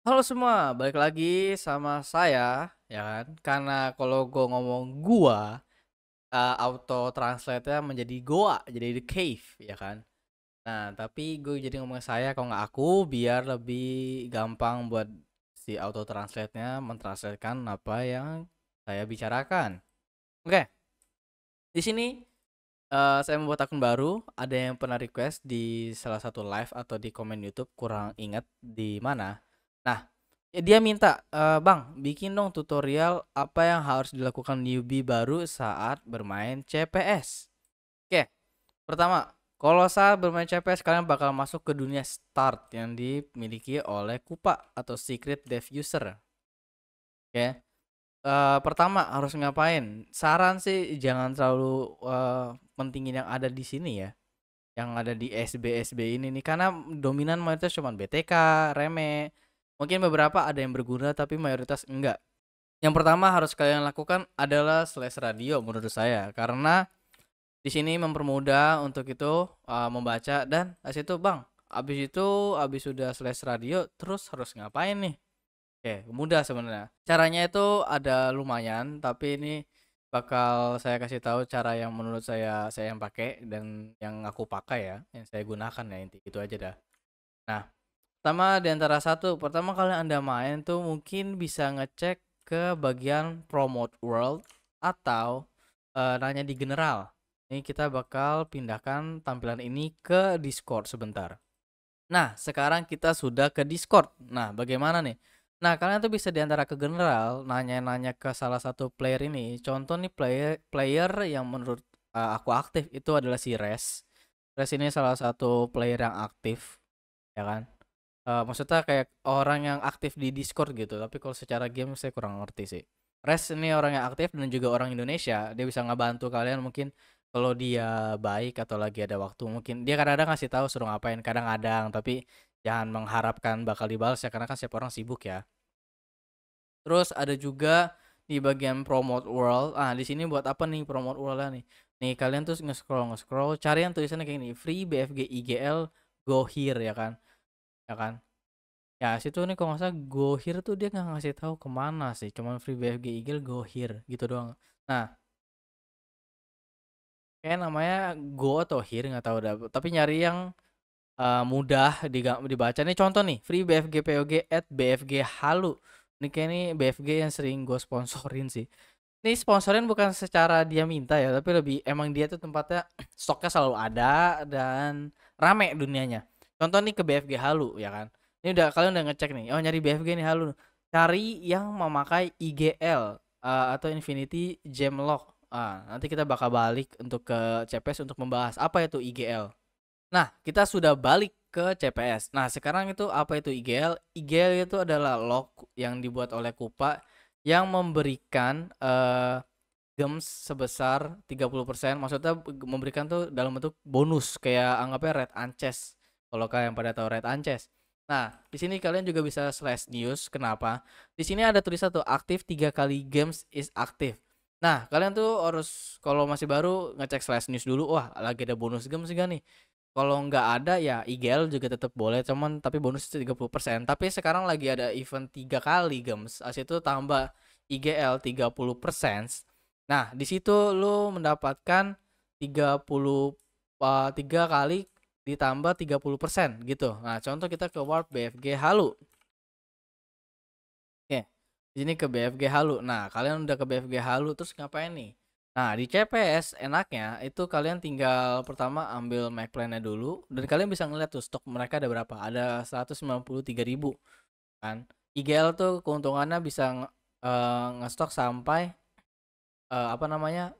Halo semua, balik lagi sama saya, ya kan? Karena kalau gue ngomong gua, uh, eh, auto translate-nya menjadi goa, jadi the cave, ya kan? Nah, tapi gue jadi ngomong saya kalau nggak aku, biar lebih gampang buat si auto translate-nya mentranslatekan apa yang saya bicarakan. Oke, okay. di sini uh, saya membuat akun baru. Ada yang pernah request di salah satu live atau di komen YouTube, kurang ingat di mana Nah, ya dia minta, e, "Bang, bikin dong tutorial apa yang harus dilakukan newbie baru saat bermain CPS." Oke. Pertama, kalau saat bermain CPS kalian bakal masuk ke dunia start yang dimiliki oleh Kupa atau Secret Dev User. Oke. Uh, pertama harus ngapain? Saran sih jangan terlalu uh, pentingin yang ada di sini ya. Yang ada di SBSB ini nih karena dominan mayoritas cuma BTK, Reme, Mungkin beberapa ada yang berguna tapi mayoritas enggak. Yang pertama harus kalian lakukan adalah slash radio menurut saya karena di sini mempermudah untuk itu uh, membaca dan as itu bang habis itu abis sudah slash radio terus harus ngapain nih oke mudah sebenarnya caranya itu ada lumayan tapi ini bakal saya kasih tahu cara yang menurut saya saya yang pakai dan yang aku pakai ya yang saya gunakan ya inti itu aja dah nah Pertama di antara satu, pertama kali Anda main tuh mungkin bisa ngecek ke bagian promote world atau uh, nanya di general. Ini kita bakal pindahkan tampilan ini ke Discord sebentar. Nah, sekarang kita sudah ke Discord. Nah, bagaimana nih? Nah, kalian tuh bisa diantara ke general nanya-nanya ke salah satu player ini. Contoh nih player player yang menurut uh, aku aktif itu adalah si Res. Res ini salah satu player yang aktif, ya kan? uh, maksudnya kayak orang yang aktif di Discord gitu tapi kalau secara game saya kurang ngerti sih Res ini orang yang aktif dan juga orang Indonesia dia bisa ngebantu kalian mungkin kalau dia baik atau lagi ada waktu mungkin dia kadang-kadang ngasih tahu suruh ngapain kadang-kadang tapi jangan mengharapkan bakal dibalas ya karena kan setiap orang sibuk ya terus ada juga di bagian promote world ah di sini buat apa nih promote world nih nih kalian tuh nge-scroll nge-scroll cari yang tulisannya kayak ini free BFG IGL go here ya kan ya kan ya situ nih kalau nggak salah here tuh dia nggak ngasih tahu kemana sih cuman free BFG Eagle here gitu doang nah kayak namanya Go atau here nggak tahu dah tapi nyari yang uh, mudah dibaca nih contoh nih free BFG POG at BFG Halu ini kayak nih BFG yang sering gue sponsorin sih ini sponsorin bukan secara dia minta ya tapi lebih emang dia tuh tempatnya stoknya selalu ada dan rame dunianya contoh nih ke BFG halu ya kan ini udah kalian udah ngecek nih oh nyari BFG nih halu cari yang memakai IGL uh, eh, atau Infinity Gem Lock ah, nanti kita bakal balik untuk ke CPS untuk membahas apa itu IGL nah kita sudah balik ke CPS nah sekarang itu apa itu IGL IGL itu adalah lock yang dibuat oleh Kupa yang memberikan uh, gems sebesar 30% maksudnya memberikan tuh dalam bentuk bonus kayak anggapnya red ances kalau kalian pada tahu Red Ances. Nah, di sini kalian juga bisa slash news. Kenapa? Di sini ada tulisan tuh aktif tiga kali games is aktif. Nah, kalian tuh harus kalau masih baru ngecek slash news dulu. Wah, lagi ada bonus games juga nih. Kalau nggak ada ya IGL juga tetap boleh, cuman tapi bonus itu 30%. Tapi sekarang lagi ada event tiga kali games. As itu tambah IGL 30%. Nah, di situ lo mendapatkan tiga puluh eh, tiga kali ditambah 30% gitu. Nah, contoh kita ke warp BFG Halu. Oke, ini ke BFG Halu. Nah, kalian udah ke BFG Halu terus ngapain nih? Nah, di CPS enaknya itu kalian tinggal pertama ambil make plan-nya dulu dan kalian bisa ngeliat tuh stok mereka ada berapa. Ada ribu kan. IGL tuh keuntungannya bisa uh, ngestok sampai uh, apa namanya?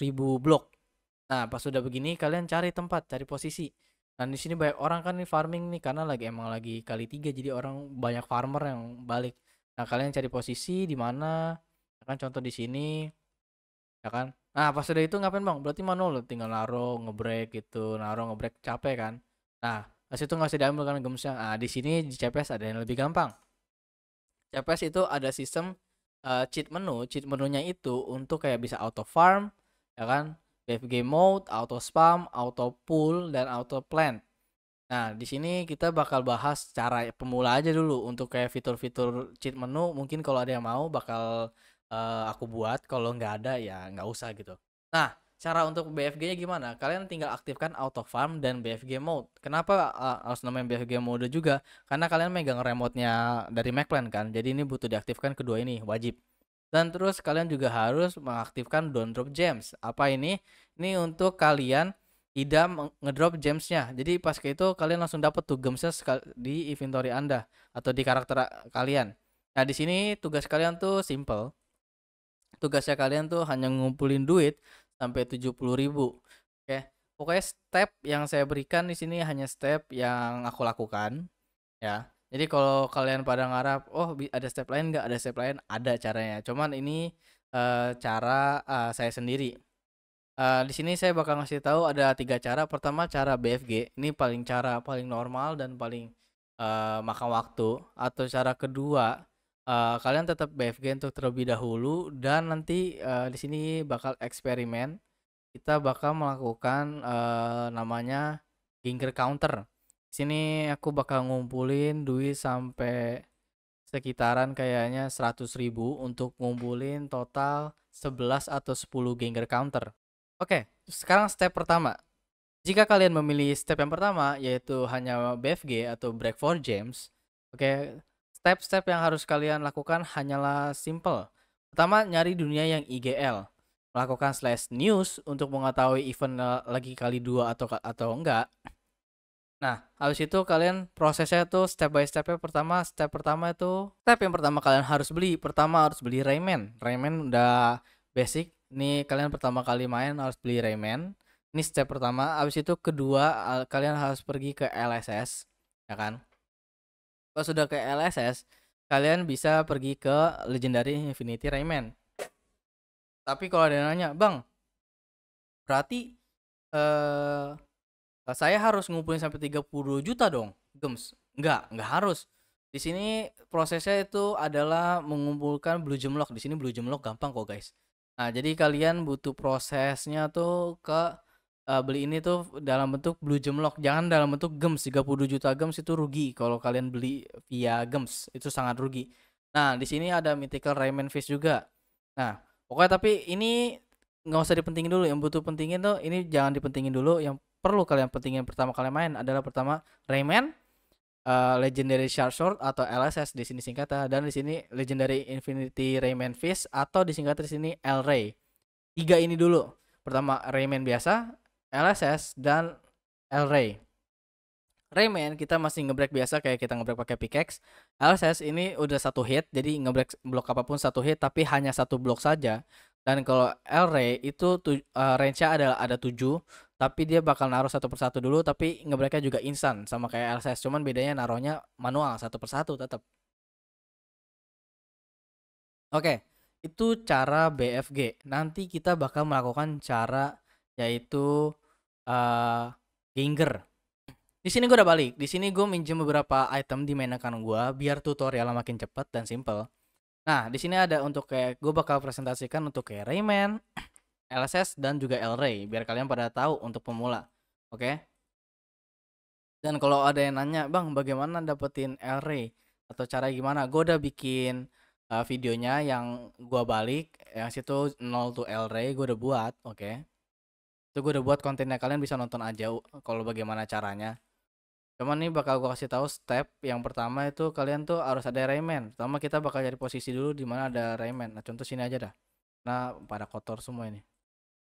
ribu blok. Nah, pas sudah begini kalian cari tempat, cari posisi. Nah di sini banyak orang kan nih farming nih karena lagi emang lagi kali tiga jadi orang banyak farmer yang balik. Nah kalian cari posisi di mana, ya kan contoh di sini, ya kan. Nah pas udah itu ngapain bang? Berarti manual tinggal naruh ngebreak gitu, naruh ngebreak capek kan. Nah pas itu nggak usah diambil kan gemesnya. Nah di sini di CPS ada yang lebih gampang. CPS itu ada sistem uh, cheat menu, cheat menunya itu untuk kayak bisa auto farm, ya kan? BFG mode, auto spam, auto pull dan auto plant. Nah, di sini kita bakal bahas cara pemula aja dulu untuk kayak fitur-fitur cheat menu. Mungkin kalau ada yang mau bakal uh, aku buat, kalau nggak ada ya nggak usah gitu. Nah, cara untuk BFG-nya gimana? Kalian tinggal aktifkan auto farm dan BFG mode. Kenapa uh, harus namanya BFG mode juga? Karena kalian megang remote-nya dari Macplan kan. Jadi ini butuh diaktifkan kedua ini, wajib. Dan terus kalian juga harus mengaktifkan don't drop gems. Apa ini? Ini untuk kalian tidak ngedrop gemsnya. Jadi pas ke itu kalian langsung dapat tuh gemsnya di inventory Anda atau di karakter kalian. Nah di sini tugas kalian tuh simple. Tugasnya kalian tuh hanya ngumpulin duit sampai 70 ribu. Oke, pokoknya step yang saya berikan di sini hanya step yang aku lakukan ya. Jadi kalau kalian pada ngarap, oh ada step lain nggak? Ada step lain? Ada caranya. Cuman ini uh, cara uh, saya sendiri. Uh, di sini saya bakal ngasih tahu ada tiga cara. Pertama cara BFG, ini paling cara paling normal dan paling uh, makan waktu. Atau cara kedua uh, kalian tetap BFG untuk terlebih dahulu dan nanti uh, di sini bakal eksperimen. Kita bakal melakukan uh, namanya ginger counter sini aku bakal ngumpulin duit sampai sekitaran kayaknya 100.000 ribu untuk ngumpulin total 11 atau 10 Gengar counter. Oke, sekarang step pertama. Jika kalian memilih step yang pertama, yaitu hanya BFG atau Break for Gems, oke, step-step yang harus kalian lakukan hanyalah simple. Pertama, nyari dunia yang IGL. Melakukan slash news untuk mengetahui event eh, lagi kali dua atau atau enggak. Nah, habis itu kalian prosesnya tuh step by stepnya pertama, step pertama itu step yang pertama kalian harus beli, pertama harus beli Rayman. Rayman udah basic. Nih kalian pertama kali main harus beli Rayman. Ini step pertama. Habis itu kedua kalian harus pergi ke LSS, ya kan? Kalau sudah ke LSS, kalian bisa pergi ke Legendary Infinity Rayman. Tapi kalau ada yang nanya, "Bang, berarti uh, saya harus ngumpulin sampai puluh juta dong, Gems. Enggak, enggak harus. Di sini prosesnya itu adalah mengumpulkan blue gemlock. Di sini blue gemlock gampang kok, guys. Nah, jadi kalian butuh prosesnya tuh ke uh, beli ini tuh dalam bentuk blue gemlock, jangan dalam bentuk gems. puluh juta gems itu rugi kalau kalian beli via gems, itu sangat rugi. Nah, di sini ada mythical Rayman face juga. Nah, oke tapi ini nggak usah dipentingin dulu. Yang butuh pentingin tuh ini jangan dipentingin dulu. Yang perlu kalian penting pertama kalian main adalah pertama Rayman, uh, Legendary Sword atau LSS di sini singkatan dan di sini Legendary Infinity Rayman Fist atau disingkat di sini L Ray Tiga ini dulu. Pertama Rayman biasa, LSS dan L Ray Rayman kita masih ngebreak biasa kayak kita ngebreak pakai pickaxe. LSS ini udah satu hit jadi ngebreak blok apapun satu hit tapi hanya satu blok saja. Dan kalau L-Ray itu uh, range-nya adalah ada 7, tapi dia bakal naruh satu persatu dulu tapi ngebreaknya juga instan sama kayak LCS cuman bedanya naruhnya manual satu persatu tetap. Oke, itu cara BFG. Nanti kita bakal melakukan cara yaitu uh, Ginger. Di sini gue udah balik. Di sini gue minjem beberapa item di mainan gue biar tutorialnya makin cepat dan simple. Nah, di sini ada untuk kayak gue bakal presentasikan untuk kayak Rayman, LSS dan juga L-Ray biar kalian pada tahu untuk pemula. Oke. Okay? Dan kalau ada yang nanya, "Bang, bagaimana dapetin L-Ray atau cara gimana?" Gue udah bikin uh, videonya yang gue balik, yang situ 0 to L-Ray gue udah buat, oke. Okay? Itu gue udah buat kontennya kalian bisa nonton aja kalau bagaimana caranya. Cuman nih bakal gue kasih tahu step yang pertama itu kalian tuh harus ada rayman. Pertama kita bakal cari posisi dulu di mana ada rayman. Nah, contoh sini aja dah. Nah, pada kotor semua ini.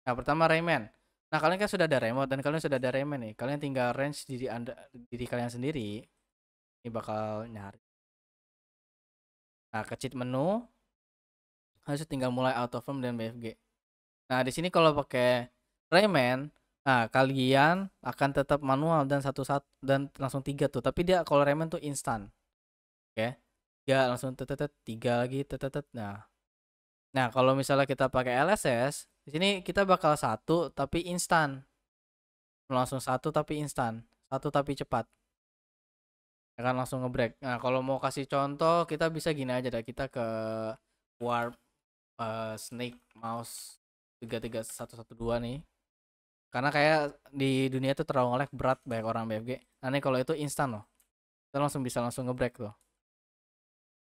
Nah, pertama rayman. Nah, kalian kan sudah ada remote dan kalian sudah ada rayman nih. Kalian tinggal range diri Anda diri kalian sendiri. Ini bakal nyari. Nah, ke cheat menu. Harus tinggal mulai auto firm dan BFG. Nah, di sini kalau pakai rayman Nah, kalian akan tetap manual dan satu satu dan langsung tiga tuh. Tapi dia kalau remen tuh instan. Oke. Okay. Ya langsung tetet tiga lagi tetet. Nah. Nah, kalau misalnya kita pakai LSS, di sini kita bakal satu tapi instan. Langsung satu tapi instan. Satu tapi cepat. Akan langsung ngebreak. Nah, kalau mau kasih contoh, kita bisa gini aja dah. Kita ke warp uh, snake mouse 33112 nih karena kayak di dunia itu terlalu ngelag berat banyak orang BFG aneh kalau itu instan loh kita langsung bisa langsung ngebreak tuh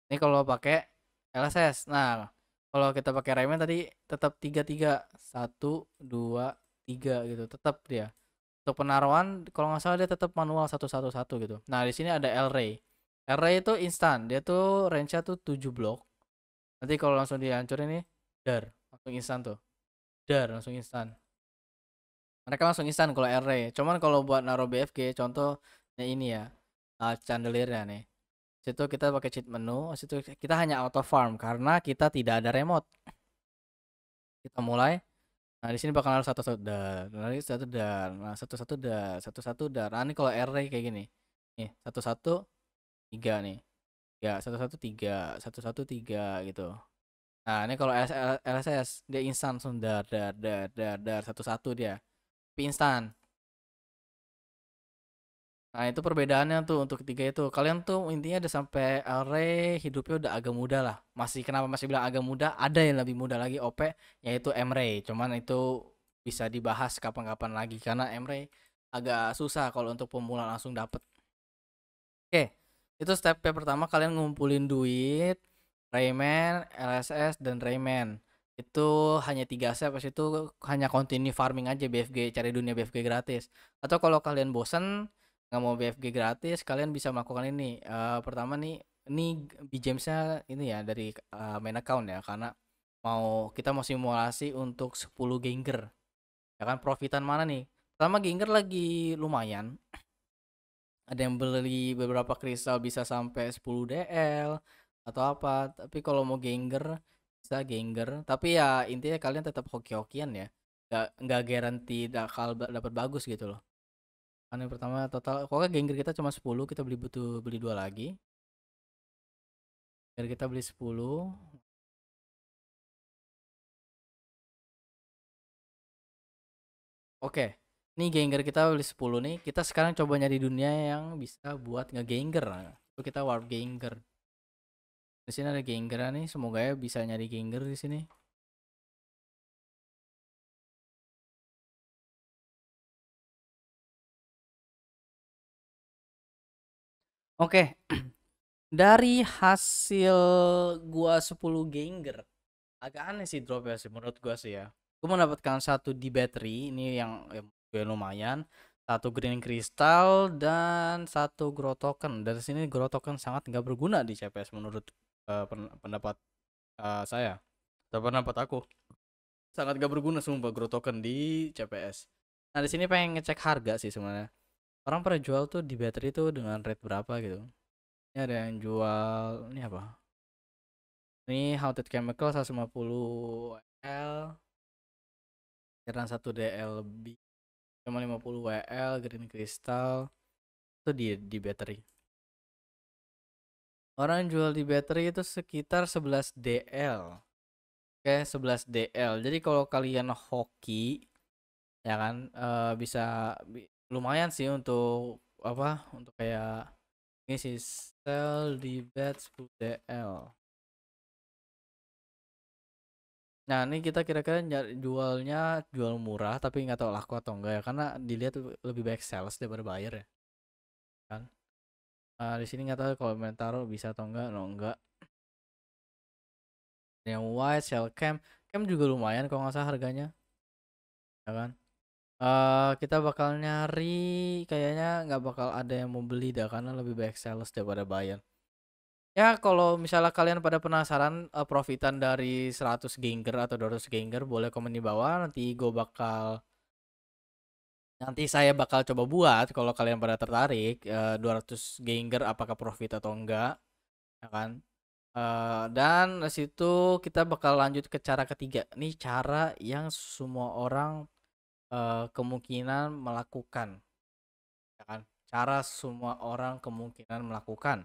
ini kalau pakai LSS nah kalau kita pakai Rayman tadi tetap tiga tiga satu dua tiga gitu tetap dia untuk penaruhan kalau nggak salah dia tetap manual satu satu satu gitu nah di sini ada L Ray L Ray itu instan dia tuh range nya tuh tujuh blok nanti kalau langsung dihancurin nih dar langsung instan tuh dar langsung instan mereka langsung instan kalau RE cuman kalau buat naro BFG contohnya ini ya uh, ya nih situ kita pakai cheat menu situ kita hanya auto farm karena kita tidak ada remote kita mulai nah di sini bakal harus satu satu dar nah, satu dar nah satu satu dar satu satu dar nah ini kalau RE kayak gini nih satu satu tiga nih ya satu satu tiga satu satu tiga gitu nah ini kalau LSS dia instan sundar dar dar dar dar satu satu dia mie instan Nah itu perbedaannya tuh untuk ketiga itu kalian tuh intinya udah sampai array hidupnya udah agak muda lah masih kenapa masih bilang agak muda ada yang lebih muda lagi OP yaitu Emre cuman itu bisa dibahas kapan-kapan lagi karena Emre agak susah kalau untuk pemula langsung dapet oke itu step pertama kalian ngumpulin duit Rayman, LSS dan Rayman itu hanya tiga set pas itu hanya continue farming aja BFG cari dunia BFG gratis atau kalau kalian bosen nggak mau BFG gratis kalian bisa melakukan ini uh, pertama nih ini BGMsnya ini ya dari uh, main account ya karena mau kita mau simulasi untuk 10 ganger ya kan profitan mana nih pertama ganger lagi lumayan ada yang beli beberapa kristal bisa sampai 10 DL atau apa tapi kalau mau ganger bisa gengger tapi ya intinya kalian tetap hoki-hokian ya nggak nggak garanti bakal dapat bagus gitu loh kan yang pertama total pokoknya gengger kita cuma 10 kita beli butuh beli dua lagi biar kita beli 10 Oke, nih gengger kita beli 10 nih. Kita sekarang coba nyari dunia yang bisa buat nge nah, kita warp gengger di sini ada Gengar nih, semoga ya bisa nyari Gengar di sini. Oke. Dari hasil gua 10 Gengar, agak aneh sih drop ya sih menurut gua sih ya. Gua mendapatkan satu di battery, ini yang ya, ya lumayan satu green crystal dan satu grow token. Dari sini grow token sangat nggak berguna di CPS menurut Eh, pendapat uh, saya atau pendapat aku sangat gak berguna sumpah grow token di CPS nah di sini pengen ngecek harga sih sebenarnya orang pernah jual tuh di battery itu dengan rate berapa gitu ini ada yang jual ini apa ini haunted chemical 150 L kira 1 DLB cuma 50 WL green crystal itu di di battery orang jual di battery itu sekitar 11 DL oke 11 DL jadi kalau kalian hoki ya kan uh, bisa bi lumayan sih untuk apa untuk kayak ini sih sell di bed 10 DL Nah ini kita kira-kira jualnya jual murah tapi nggak tahu laku atau enggak ya karena dilihat lebih baik sales daripada buyer ya kan uh, di sini nggak tahu komentar bisa atau enggak no enggak yang white shell cam cam juga lumayan kalau nggak salah harganya ya kan uh, kita bakal nyari kayaknya nggak bakal ada yang mau beli dah karena lebih baik sales daripada bayar ya kalau misalnya kalian pada penasaran uh, profitan dari 100 ganger atau 200 ganger boleh komen di bawah nanti gue bakal Nanti saya bakal coba buat kalau kalian pada tertarik uh, 200 gengger apakah profit atau enggak. Ya kan? Uh, dan dari situ kita bakal lanjut ke cara ketiga. Ini cara yang semua orang uh, kemungkinan melakukan. Ya kan? Cara semua orang kemungkinan melakukan.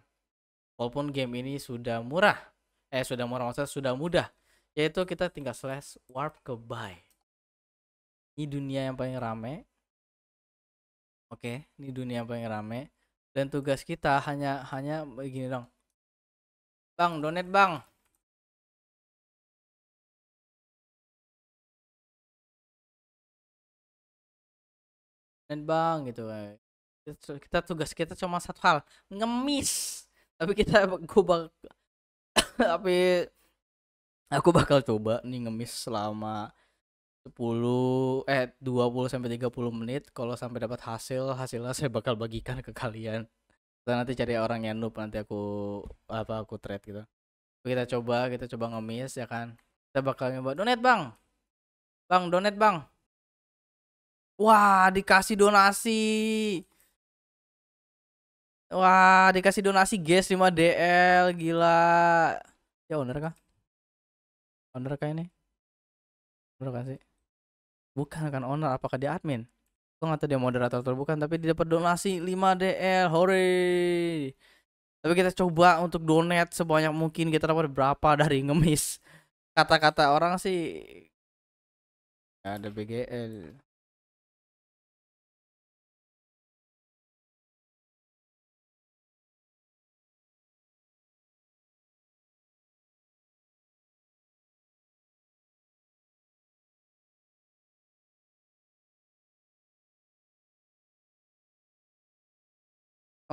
Walaupun game ini sudah murah. Eh sudah murah maksudnya sudah mudah. Yaitu kita tinggal slash warp ke buy. Ini dunia yang paling rame Oke, ini dunia yang paling rame. Dan tugas kita hanya hanya begini eh, dong. Bang, donet bang. Donet bang gitu. Eh. Kita tugas kita cuma satu hal, ngemis. Tapi kita aku bak tapi aku bakal coba nih ngemis selama 10 eh 20 sampai 30 menit kalau sampai dapat hasil hasilnya saya bakal bagikan ke kalian kita nanti cari orang yang noob nanti aku apa aku trade gitu kita coba kita coba ngemis ya kan kita bakal nyoba donet bang bang donet bang wah dikasih donasi wah dikasih donasi guys 5 DL gila ya owner kah owner kah ini owner kah sih Bukan kan owner, apakah dia admin? Gue nggak tahu dia moderator atau bukan, tapi dia dapat donasi 5 DL, hore. Tapi kita coba untuk donate sebanyak mungkin kita dapat berapa dari ngemis. Kata-kata orang sih ada BGL.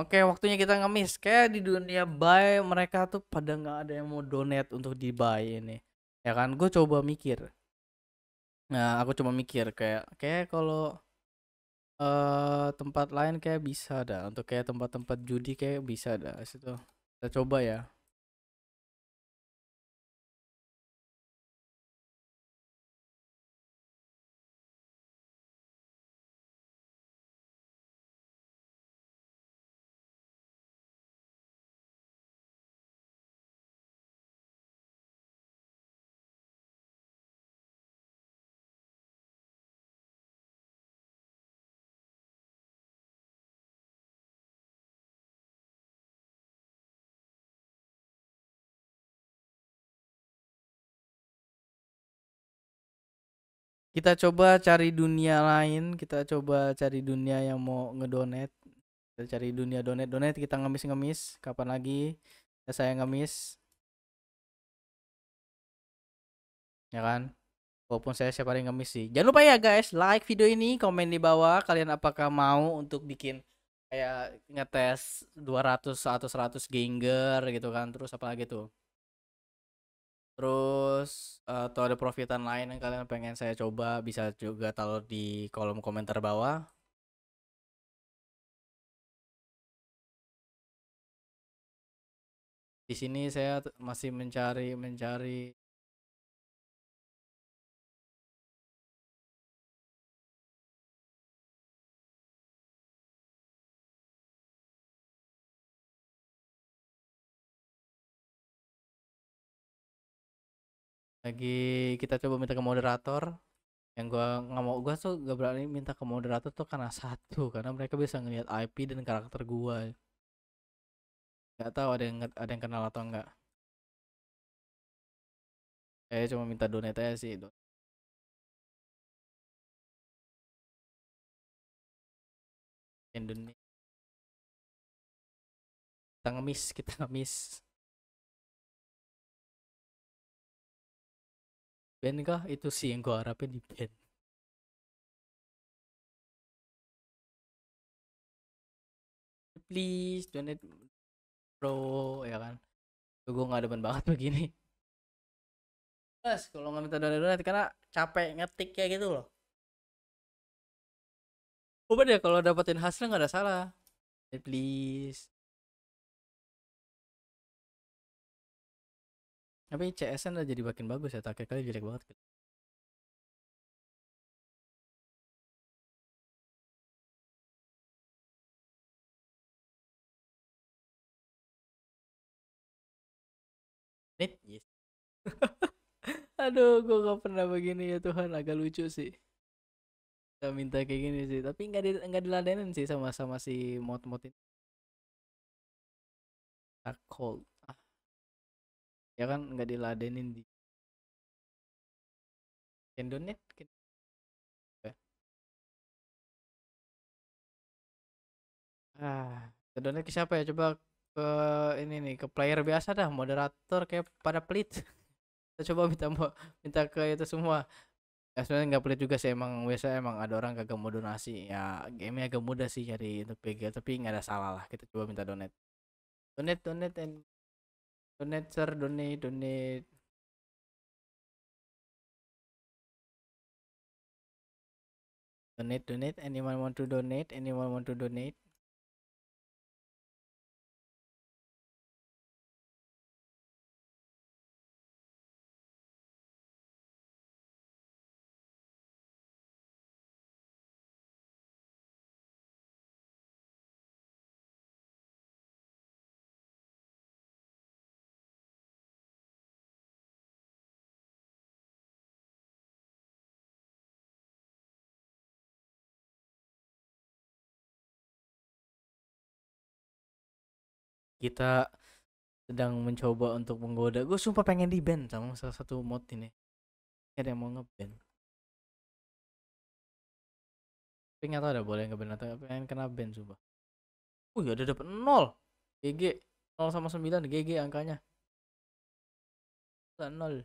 Oke, waktunya kita ngemis. Kayak di dunia buy mereka tuh pada nggak ada yang mau donate untuk di buy ini. Ya kan, gue coba mikir. Nah, aku coba mikir kayak kayak kalau uh, tempat lain kayak bisa dah untuk kayak tempat-tempat judi kayak bisa dah situ. Kita coba ya. kita coba cari dunia lain kita coba cari dunia yang mau ngedonet kita cari dunia donet donet kita ngemis ngemis kapan lagi ya saya ngemis ya kan walaupun saya siapa yang ngemis sih jangan lupa ya guys like video ini komen di bawah kalian apakah mau untuk bikin kayak ngetes 200 atau 100 ganger gitu kan terus apalagi tuh Terus eh, atau ada profitan lain yang kalian pengen saya coba bisa juga taruh di kolom komentar bawah. Di sini saya masih mencari mencari lagi kita coba minta ke moderator yang gua nggak mau gua tuh gak berani minta ke moderator tuh karena satu karena mereka bisa ngelihat IP dan karakter gua nggak tahu ada yang ada yang kenal atau enggak saya cuma minta donate aja sih Indonesia kita ngemis kita ngemis band kah itu sih yang gue harapin di band please donate bro ya kan gue nggak demen banget begini plus kalau nggak minta donate donate karena capek ngetik kayak gitu loh coba deh kalau dapetin hasil nggak ada salah eh, please Tapi CSN kan udah jadi makin bagus ya, terakhir kali jelek banget. Gitu. Net, yes. Aduh, gue gak pernah begini ya Tuhan, agak lucu sih. Kita minta kayak gini sih, tapi nggak di, nggak diladenin sih sama sama si mod-mod ini. Dark cold ya kan nggak diladenin di Kendonet ya. ah donate ke siapa ya coba ke ini nih ke player biasa dah moderator kayak pada pelit kita coba minta minta ke itu semua ya sebenarnya nggak pelit juga sih emang biasa emang ada orang kagak mau donasi ya gamenya agak mudah sih cari untuk PG tapi nggak ada salah lah kita coba minta donate donate donate and donate sir donate donate donate donate anyone want to donate anyone want to donate kita sedang mencoba untuk menggoda gue sumpah pengen di band sama salah satu mod ini ada yang mau ngeband tapi gak tau ada boleh ngeband atau pengen kena band sumpah wih ada dapet nol GG 0 sama 9 GG angkanya Gak nol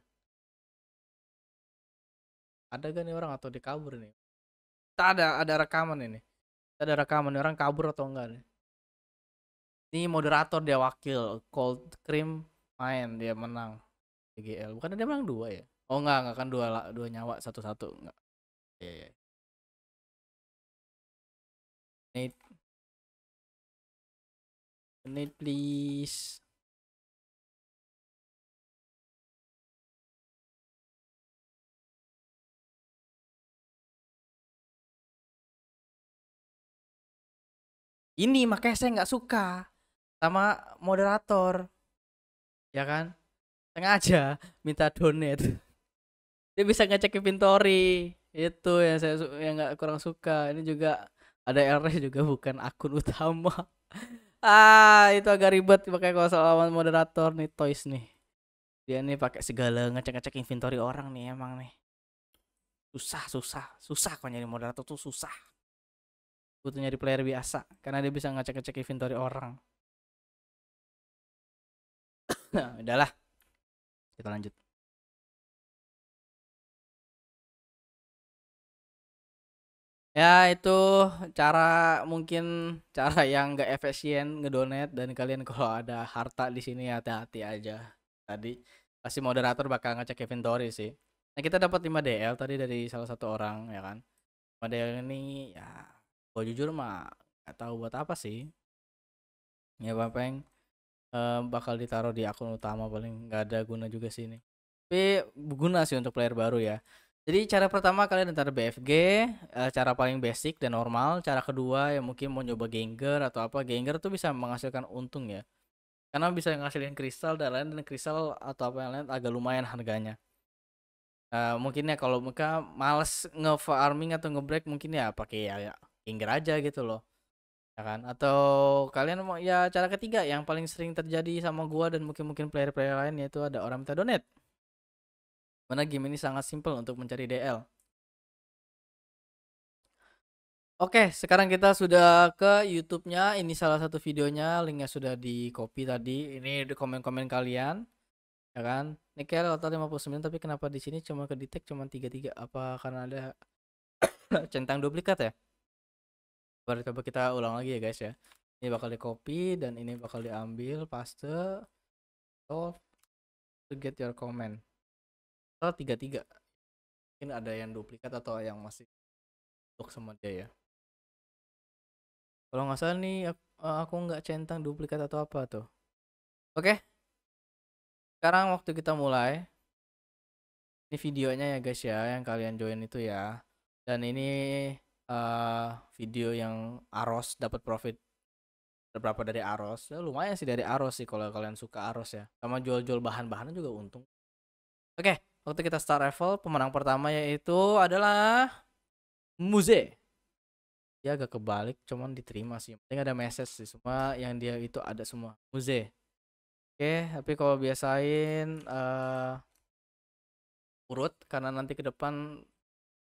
ada gak nih orang atau di kabur nih tak ada ada rekaman ini tak ada rekaman nih, orang kabur atau enggak nih ini moderator dia wakil cold cream main dia menang GGL bukan dia menang dua ya oh enggak enggak kan dua dua nyawa satu satu enggak iya iya need need please Ini makanya saya nggak suka sama moderator ya kan sengaja minta donate dia bisa ngecek inventory itu yang saya yang nggak kurang suka ini juga ada RS juga bukan akun utama ah itu agak ribet pakai kosong soal moderator nih toys nih dia nih pakai segala ngecek-ngecek inventory orang nih emang nih susah susah susah kok nyari moderator tuh susah butuh nyari player biasa karena dia bisa ngecek-ngecek inventory orang udahlah kita lanjut ya itu cara mungkin cara yang gak efisien ngedonate dan kalian kalau ada harta di sini hati-hati aja tadi pasti moderator bakal ngecek inventory sih nah kita dapat 5 DL tadi dari salah satu orang ya kan 5 DL ini ya gue jujur mah nggak tahu buat apa sih ya Bapeng Eh, bakal ditaruh di akun utama paling nggak ada guna juga sih ini tapi guna sih untuk player baru ya jadi cara pertama kalian ntar BFG, eh, cara paling basic dan normal. Cara kedua yang mungkin mau nyoba Gengar atau apa. Gengar tuh bisa menghasilkan untung ya. Karena bisa ngasilin kristal dan lain dan kristal atau apa yang lain agak lumayan harganya. Uh, mungkin ya kalau mereka males nge-farming atau nge-break mungkin ya pakai ya, ya Gengar aja gitu loh ya kan atau kalian mau ya cara ketiga yang paling sering terjadi sama gua dan mungkin mungkin player-player lain yaitu ada orang minta donate mana game ini sangat simpel untuk mencari DL Oke, sekarang kita sudah ke YouTube-nya. Ini salah satu videonya, linknya sudah di copy tadi. Ini di komen-komen kalian, ya kan? Nikel total 59, tapi kenapa di sini cuma ke detect cuma 33? Apa karena ada centang duplikat ya? Baru coba kita ulang lagi ya guys ya. Ini bakal di copy dan ini bakal diambil paste. Oh, to get your comment. Total tiga tiga. Mungkin ada yang duplikat atau yang masih untuk sama dia ya. Kalau nggak salah nih eh, aku nggak centang duplikat atau apa tuh. Oke. Sekarang waktu kita mulai. Ini videonya ya guys ya yang kalian join itu ya. Dan ini uh, video yang Aros dapat profit berapa dari Aros ya lumayan sih dari Aros sih kalau kalian suka Aros ya sama jual-jual bahan-bahannya juga untung oke okay, waktu kita start level pemenang pertama yaitu adalah muse dia agak kebalik cuman diterima sih penting ada message sih semua yang dia itu ada semua muse oke okay, tapi kalau biasain uh, urut karena nanti ke depan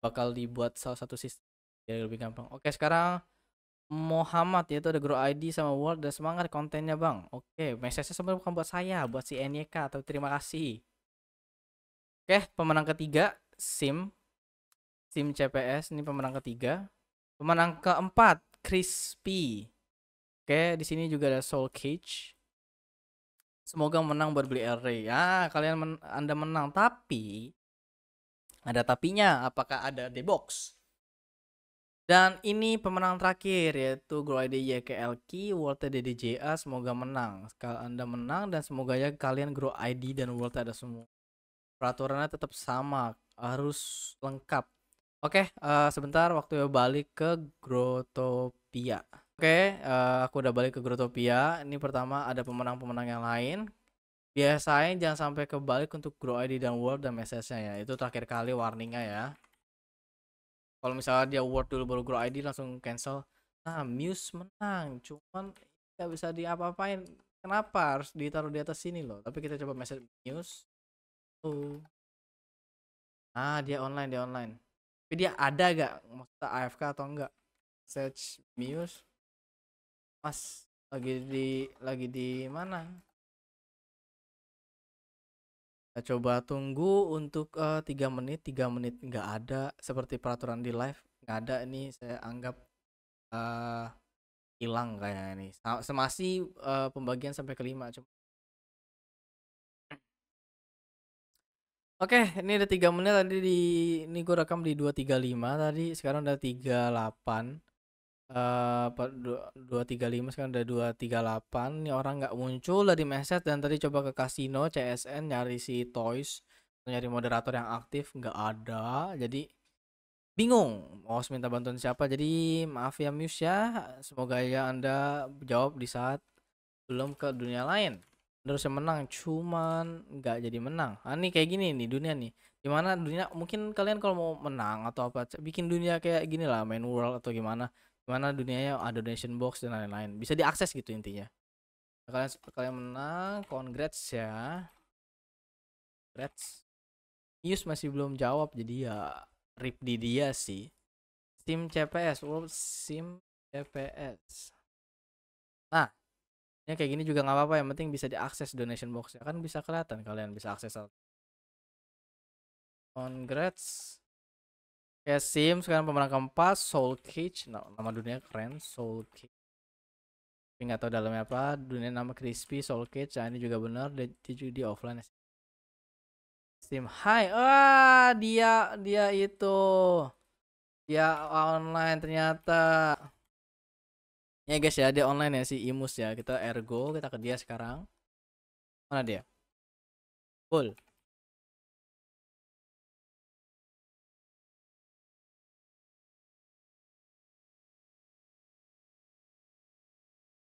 bakal dibuat salah satu sistem jadi lebih gampang oke sekarang Muhammad yaitu ada grow ID sama world dan semangat kontennya bang oke message-nya sebenarnya bukan buat saya buat si NYK tapi terima kasih oke pemenang ketiga SIM SIM CPS ini pemenang ketiga pemenang keempat Crispy oke di sini juga ada Soul Cage semoga menang buat beli array ya ah, kalian men Anda menang tapi ada tapinya apakah ada debox? Dan ini pemenang terakhir yaitu Grow ID YKLK Walter DDJA semoga menang. Kalau Anda menang dan semoga ya kalian Grow ID dan Walter ada semua. Peraturannya tetap sama, harus lengkap. Oke, okay, uh, eh, sebentar ya balik ke Grotopia. Oke, okay, uh, eh, aku udah balik ke Grotopia. Ini pertama ada pemenang-pemenang yang lain. Biasanya jangan sampai kebalik untuk Grow ID dan World dan message-nya ya. Itu terakhir kali warningnya ya kalau misalnya dia award dulu baru grow ID langsung cancel nah Muse menang cuman nggak bisa diapa-apain kenapa harus ditaruh di atas sini loh tapi kita coba message Muse oh nah dia online dia online tapi dia ada gak maksudnya AFK atau enggak search Muse mas lagi di lagi di mana kita nah, coba tunggu untuk uh, 3 menit, 3 menit nggak ada seperti peraturan di live nggak ada ini saya anggap uh, hilang kayaknya ini. Semasi uh, pembagian sampai kelima cuma Oke, okay, ini ada tiga menit tadi di ini gue rekam di lima tadi, sekarang udah delapan eh dua tiga lima sekarang ada dua tiga delapan nih orang nggak muncul dari message dan tadi coba ke kasino CSN nyari si Toys nyari moderator yang aktif nggak ada jadi bingung mau minta bantuan siapa jadi maaf ya Muse ya semoga ya anda jawab di saat belum ke dunia lain terus yang menang cuman nggak jadi menang ah nih kayak gini nih dunia nih gimana dunia mungkin kalian kalau mau menang atau apa bikin dunia kayak gini lah main world atau gimana Gimana dunianya ada ah, donation box dan lain-lain. Bisa diakses gitu intinya. Kalian kalian menang, congrats ya. Congrats. News masih belum jawab jadi ya rip di dia sih. Sim CPS, world oh, sim CPS. Nah, ya kayak gini juga nggak apa-apa yang penting bisa diakses donation box ya kan bisa kelihatan kalian bisa akses congrats Oke, ya, Sim sekarang pemenang keempat Soul Cage. Nah, nama dunia keren Soul Cage. Tapi nggak tahu dalamnya apa. Dunia nama Crispy Soul Cage. Nah, ini juga benar dan di, di offline. Sim, hai. Ah, dia dia itu. Dia online ternyata. Ya guys ya, dia online ya si Imus ya. Kita ergo, kita ke dia sekarang. Mana dia? Cool.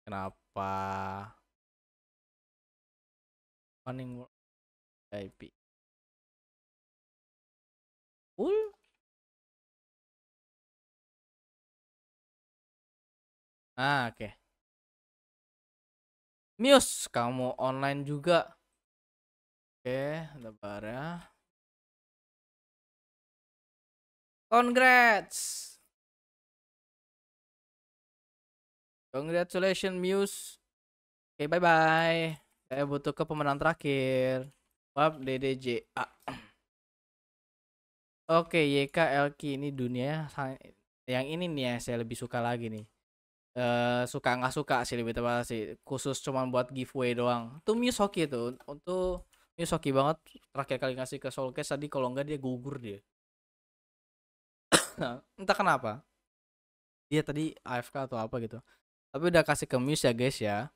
kenapa Running World full ah oke okay. Muse kamu online juga oke okay, ada ya congrats Congratulations Muse. Oke, okay, bye-bye. Saya butuh ke pemenang terakhir. Wap DDJA. Oke, okay, LK ini dunia ya. yang ini nih ya saya lebih suka lagi nih. Uh, suka nggak suka sih lebih tepat sih khusus cuman buat giveaway doang tuh Muse hoki tuh untuk Muse hoki banget terakhir kali ngasih ke Soul Case tadi kalau nggak dia gugur dia entah kenapa dia tadi AFK atau apa gitu tapi udah kasih ke Muse ya guys ya.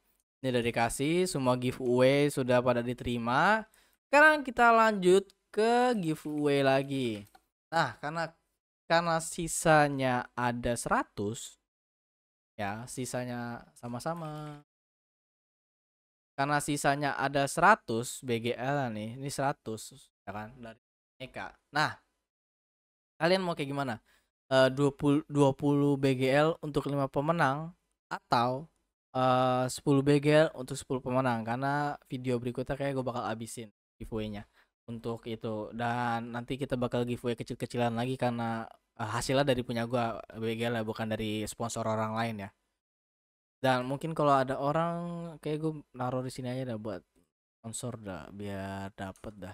Ini udah dikasih, semua giveaway sudah pada diterima. Sekarang kita lanjut ke giveaway lagi. Nah, karena karena sisanya ada 100 ya, sisanya sama-sama. Karena sisanya ada 100 BGL nih, ini 100 ya kan dari Eka. Nah, kalian mau kayak gimana? Eh, puluh 20 20 BGL untuk lima pemenang atau eh, uh, 10 begel untuk 10 pemenang karena video berikutnya kayak gue bakal abisin giveaway-nya untuk itu dan nanti kita bakal giveaway kecil-kecilan lagi karena eh, hasilnya dari punya gue begel ya bukan dari sponsor orang lain ya dan mungkin kalau ada orang kayak gue naruh di sini aja dah buat sponsor dah biar dapet dah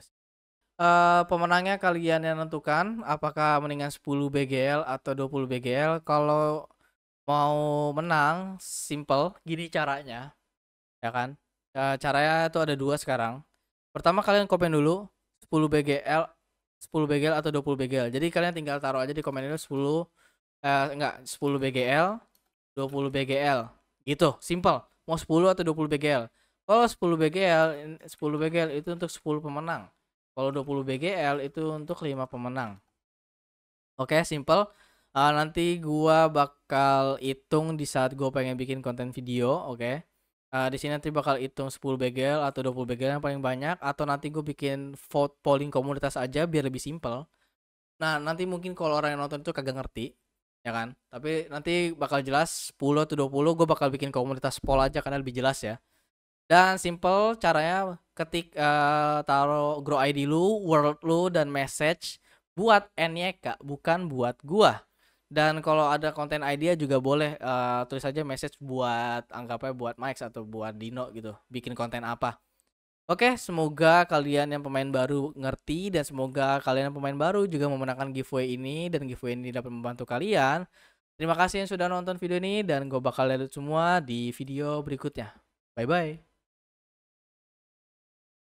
uh, pemenangnya kalian yang tentukan apakah mendingan 10 BGL atau 20 BGL kalau mau menang simple gini caranya ya kan e, caranya itu ada dua sekarang pertama kalian komen dulu 10 BGL 10 BGL atau 20 BGL jadi kalian tinggal taruh aja di komen dulu 10 eh, enggak 10 BGL 20 BGL gitu simple mau 10 atau 20 BGL kalau 10 BGL 10 BGL itu untuk 10 pemenang kalau 20 BGL itu untuk 5 pemenang oke okay, simple Uh, nanti gua bakal hitung di saat gua pengen bikin konten video, oke. Okay? Uh, eh, di sini nanti bakal hitung 10 begel atau 20 begel yang paling banyak atau nanti gue bikin vote polling komunitas aja biar lebih simple. Nah, nanti mungkin kalau orang yang nonton itu kagak ngerti, ya kan? Tapi nanti bakal jelas 10 atau 20 gue bakal bikin komunitas poll aja karena lebih jelas ya. Dan simple caranya ketik uh, taruh grow ID lu, world lu dan message buat NYK bukan buat gua dan kalau ada konten idea juga boleh uh, tulis aja message buat anggapnya buat Mike atau buat Dino gitu, bikin konten apa. Oke, semoga kalian yang pemain baru ngerti dan semoga kalian yang pemain baru juga memenangkan giveaway ini dan giveaway ini dapat membantu kalian. Terima kasih yang sudah nonton video ini dan gue bakal lihat semua di video berikutnya. Bye bye.